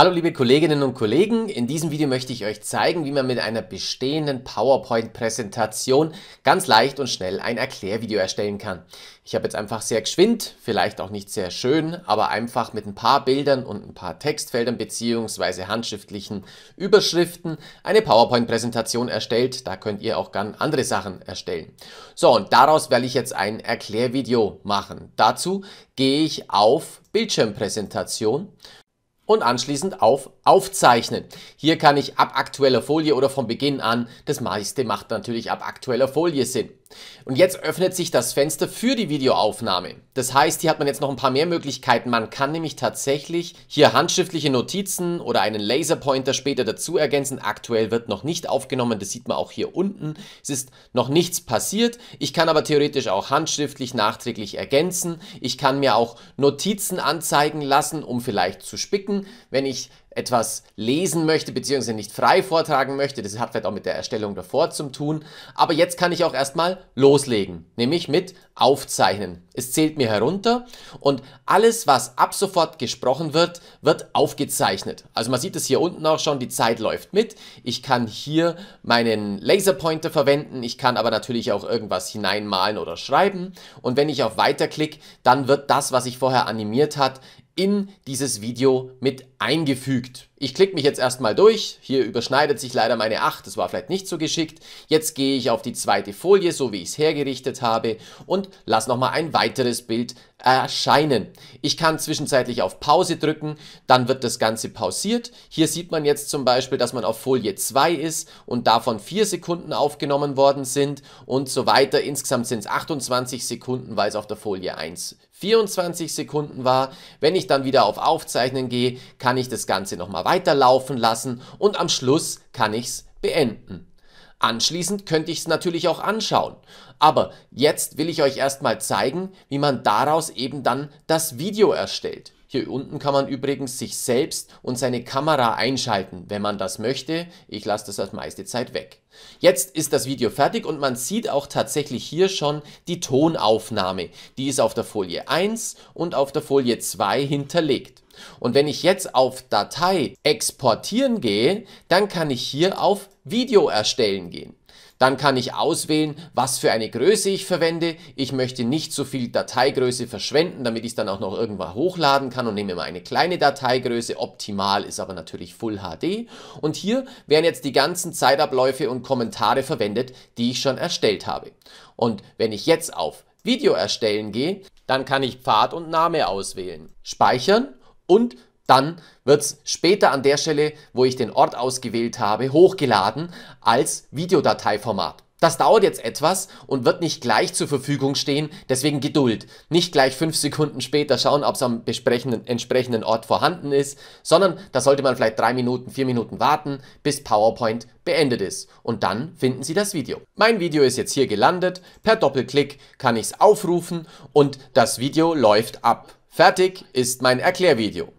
Hallo liebe Kolleginnen und Kollegen, in diesem Video möchte ich euch zeigen, wie man mit einer bestehenden PowerPoint-Präsentation ganz leicht und schnell ein Erklärvideo erstellen kann. Ich habe jetzt einfach sehr geschwind, vielleicht auch nicht sehr schön, aber einfach mit ein paar Bildern und ein paar Textfeldern bzw. handschriftlichen Überschriften eine PowerPoint-Präsentation erstellt. Da könnt ihr auch ganz andere Sachen erstellen. So, und daraus werde ich jetzt ein Erklärvideo machen. Dazu gehe ich auf Bildschirmpräsentation und anschließend auf Aufzeichnen. Hier kann ich ab aktueller Folie oder vom Beginn an, das meiste macht natürlich ab aktueller Folie Sinn. Und jetzt öffnet sich das Fenster für die Videoaufnahme. Das heißt, hier hat man jetzt noch ein paar mehr Möglichkeiten. Man kann nämlich tatsächlich hier handschriftliche Notizen oder einen Laserpointer später dazu ergänzen. Aktuell wird noch nicht aufgenommen, das sieht man auch hier unten. Es ist noch nichts passiert. Ich kann aber theoretisch auch handschriftlich nachträglich ergänzen. Ich kann mir auch Notizen anzeigen lassen, um vielleicht zu spicken. Wenn ich etwas lesen möchte, bzw. nicht frei vortragen möchte. Das hat vielleicht auch mit der Erstellung davor zu tun. Aber jetzt kann ich auch erstmal loslegen, nämlich mit Aufzeichnen. Es zählt mir herunter und alles, was ab sofort gesprochen wird, wird aufgezeichnet. Also man sieht es hier unten auch schon, die Zeit läuft mit. Ich kann hier meinen Laserpointer verwenden, ich kann aber natürlich auch irgendwas hineinmalen oder schreiben. Und wenn ich auf Weiter klicke, dann wird das, was ich vorher animiert hat, in dieses Video mit eingefügt. Ich klicke mich jetzt erstmal durch. Hier überschneidet sich leider meine 8, das war vielleicht nicht so geschickt. Jetzt gehe ich auf die zweite Folie, so wie ich es hergerichtet habe und lasse nochmal ein weiteres Bild erscheinen. Ich kann zwischenzeitlich auf Pause drücken, dann wird das Ganze pausiert. Hier sieht man jetzt zum Beispiel, dass man auf Folie 2 ist und davon 4 Sekunden aufgenommen worden sind und so weiter. Insgesamt sind es 28 Sekunden, weil es auf der Folie 1 24 Sekunden war. Wenn ich dann wieder auf Aufzeichnen gehe, kann kann ich das Ganze nochmal weiterlaufen lassen und am Schluss kann ich es beenden. Anschließend könnte ich es natürlich auch anschauen. Aber jetzt will ich euch erstmal zeigen, wie man daraus eben dann das Video erstellt. Hier unten kann man übrigens sich selbst und seine Kamera einschalten, wenn man das möchte. Ich lasse das als meiste Zeit weg. Jetzt ist das Video fertig und man sieht auch tatsächlich hier schon die Tonaufnahme. Die ist auf der Folie 1 und auf der Folie 2 hinterlegt. Und wenn ich jetzt auf Datei exportieren gehe, dann kann ich hier auf Video erstellen gehen. Dann kann ich auswählen, was für eine Größe ich verwende. Ich möchte nicht so viel Dateigröße verschwenden, damit ich es dann auch noch irgendwann hochladen kann und nehme immer eine kleine Dateigröße. Optimal ist aber natürlich Full HD. Und hier werden jetzt die ganzen Zeitabläufe und Kommentare verwendet, die ich schon erstellt habe. Und wenn ich jetzt auf Video erstellen gehe, dann kann ich Pfad und Name auswählen, speichern und dann wird es später an der Stelle, wo ich den Ort ausgewählt habe, hochgeladen als Videodateiformat. Das dauert jetzt etwas und wird nicht gleich zur Verfügung stehen, deswegen Geduld. Nicht gleich fünf Sekunden später schauen, ob es am entsprechenden Ort vorhanden ist, sondern da sollte man vielleicht drei Minuten, vier Minuten warten, bis PowerPoint beendet ist. Und dann finden Sie das Video. Mein Video ist jetzt hier gelandet. Per Doppelklick kann ich es aufrufen und das Video läuft ab. Fertig ist mein Erklärvideo.